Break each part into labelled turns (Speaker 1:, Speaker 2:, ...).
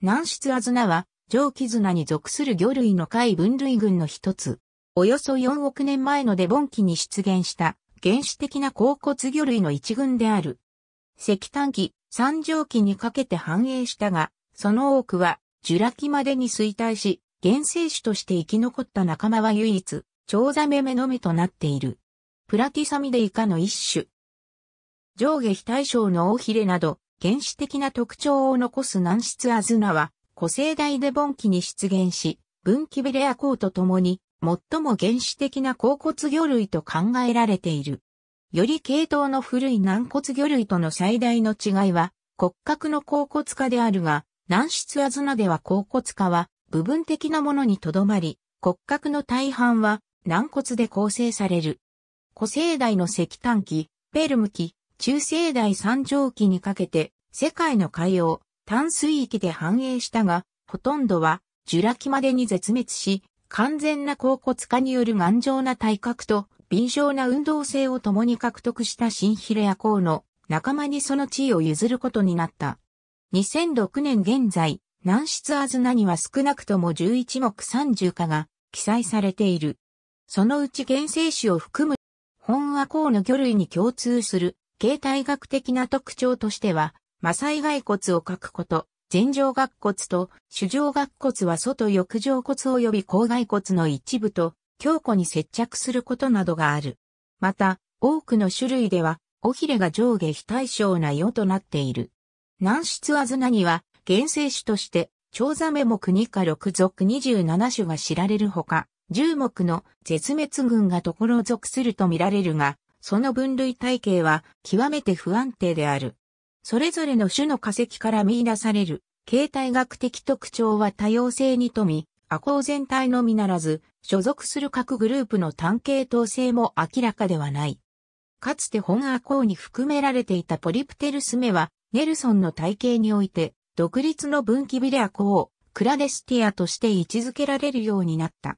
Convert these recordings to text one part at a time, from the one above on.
Speaker 1: 軟質アズナは、上キズナに属する魚類の貝分類群の一つ。およそ4億年前のデボン紀に出現した原始的な甲骨魚類の一群である。石炭紀、三畳紀にかけて繁栄したが、その多くは、ジュラ紀までに衰退し、原生種として生き残った仲間は唯一、チョウザメ目の目となっている。プラティサミデイカの一種。上下非対称のオヒレなど、原始的な特徴を残す軟質アズナは、古生代で盆期に出現し、分岐ベレア鋼と共に、最も原始的な甲骨魚類と考えられている。より系統の古い軟骨魚類との最大の違いは、骨格の甲骨化であるが、軟質アズナでは甲骨化は部分的なものにとどまり、骨格の大半は軟骨で構成される。古生代の石炭紀、ペルム紀、中世代三畳期にかけて世界の海洋、淡水域で繁栄したが、ほとんどはジュラ紀までに絶滅し、完全な甲骨化による頑丈な体格と敏捷な運動性を共に獲得した新ヒレアコウの仲間にその地位を譲ることになった。2006年現在、南室アズナには少なくとも11目30化が記載されている。そのうち原生種を含む本アコウの魚類に共通する形態学的な特徴としては、マサイ骸骨を描くこと、前上顎骨と主上顎骨は外翼上骨及び後骸骨の一部と強固に接着することなどがある。また、多くの種類では、尾ひれが上下非対称な世となっている。軟質アズナには、原生種として、蝶ザメ目国か六属27種が知られるほか、十目の絶滅群がところ属すると見られるが、その分類体系は極めて不安定である。それぞれの種の化石から見出される形態学的特徴は多様性に富み、亜光全体のみならず、所属する各グループの単系統性も明らかではない。かつて本亜光に含められていたポリプテルス目は、ネルソンの体系において、独立の分岐ビレア光をクラデスティアとして位置づけられるようになった。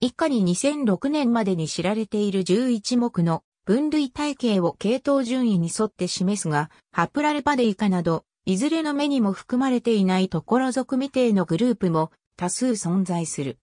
Speaker 1: 以下に2006年までに知られている11目の分類体系を系統順位に沿って示すが、ハプラルパデイカなど、いずれの目にも含まれていないところ属未定のグループも多数存在する。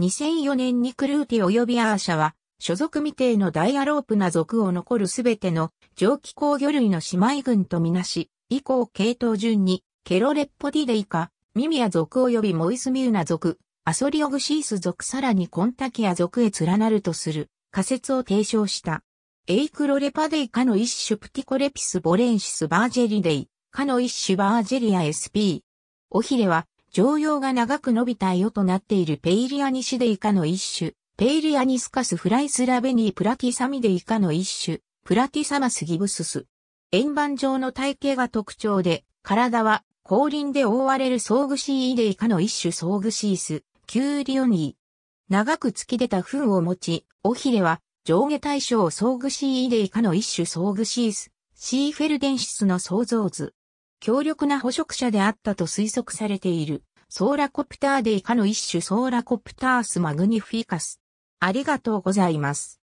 Speaker 1: 2004年にクルーティ及びアーシャは、所属未定のダイアロープな属を残るすべての蒸気工魚類の姉妹群とみなし、以降系統順に、ケロレッポディデイカ、ミミア属及びモイスミウナ属、アソリオグシース属さらにコンタキア属へ連なるとする仮説を提唱した。エイクロレパデイ科の一種プティコレピスボレンシスバージェリデイ、科の一種バージェリア SP。おひれは、常用が長く伸びたよとなっているペイリアニシデイ科の一種、ペイリアニスカスフライスラベニープラティサミデイ科の一種、プラティサマスギブスス。円盤状の体型が特徴で、体は後輪で覆われるソーグシーイデイ科の一種ソーグシース、キューリオニー。長く突き出た糞を持ち、オひれは上下対称装具シーイデイカの一種装具シース、シーフェルデンシスの創造図。強力な捕食者であったと推測されている、ソーラコプターデイカの一種ソーラコプタースマグニフィカス。ありがとうございます。